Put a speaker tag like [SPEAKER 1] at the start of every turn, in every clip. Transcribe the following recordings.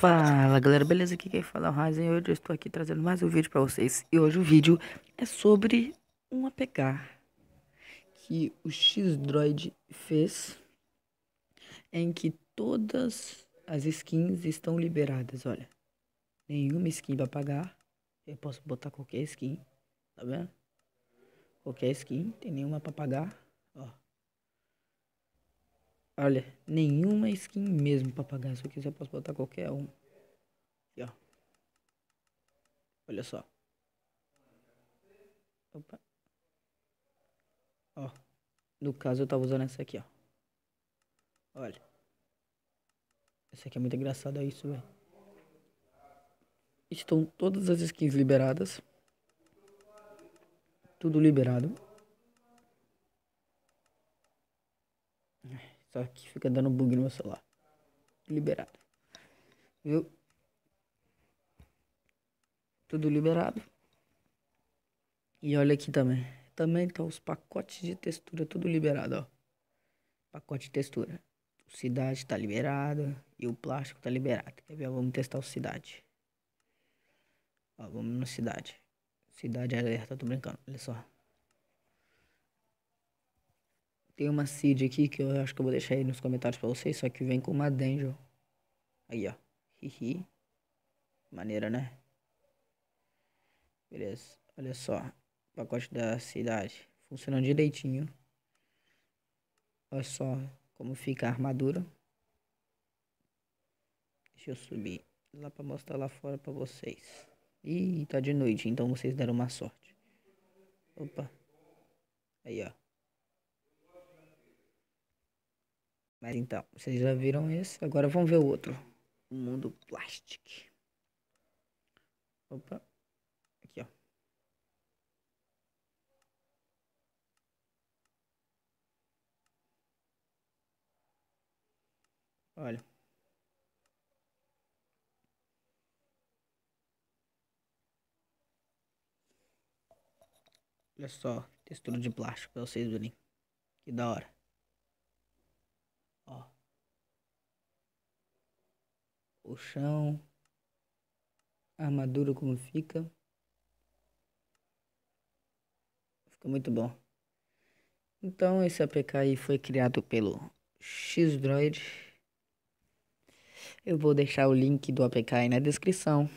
[SPEAKER 1] Fala galera, beleza? Aqui quem fala é o Ryzen e hoje eu estou aqui trazendo mais um vídeo para vocês. E hoje o vídeo é sobre um APK que o X-Droid fez em que todas as skins estão liberadas, olha. Nenhuma skin vai pagar. Eu posso botar qualquer skin, tá vendo? Qualquer skin, tem nenhuma para pagar, ó. Olha, nenhuma skin mesmo pra pagar. Se eu quiser, posso botar qualquer um. Aqui, ó. Olha só. Opa. Ó. No caso, eu tava usando essa aqui, ó. Olha. Essa aqui é muito engraçada, é isso, velho. Estão todas as skins liberadas. Tudo liberado. Só que fica dando bug no meu celular. Liberado. Viu? Tudo liberado. E olha aqui também. Também tá os pacotes de textura tudo liberado, ó. Pacote de textura. O cidade tá liberado e o plástico tá liberado. Quer ver? Vamos testar o cidade. Ó, vamos na cidade. Cidade alerta, tô brincando. Olha só. Tem uma seed aqui que eu acho que eu vou deixar aí nos comentários pra vocês, só que vem com uma dungeon. Aí, ó. Hihi. Maneira, né? Beleza. Olha só. Pacote da cidade. Funcionando direitinho. Olha só como fica a armadura. Deixa eu subir lá pra mostrar lá fora pra vocês. Ih, tá de noite, então vocês deram uma sorte. Opa. Aí, ó. Mas então, vocês já viram esse. Agora vamos ver o outro. O mundo plástico. Opa. Aqui, ó. Olha. Olha só, textura de plástico pra vocês verem. Que da hora. o chão, a armadura como fica. Fica muito bom. Então esse APK aí foi criado pelo X-Droid. Eu vou deixar o link do APK aí na descrição.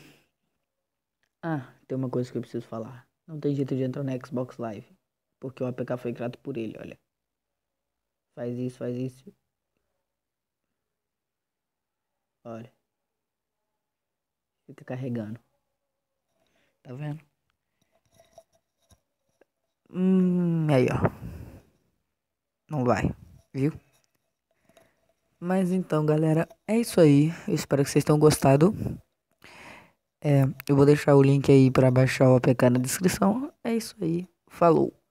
[SPEAKER 1] Ah, tem uma coisa que eu preciso falar. Não tem jeito de entrar no Xbox Live. Porque o APK foi criado por ele, olha. Faz isso, faz isso. Olha. Fica tá carregando. Tá vendo? Hum, aí ó. Não vai, viu? Mas então, galera, é isso aí. Eu espero que vocês tenham gostado. É, eu vou deixar o link aí para baixar o APK na descrição. É isso aí. Falou.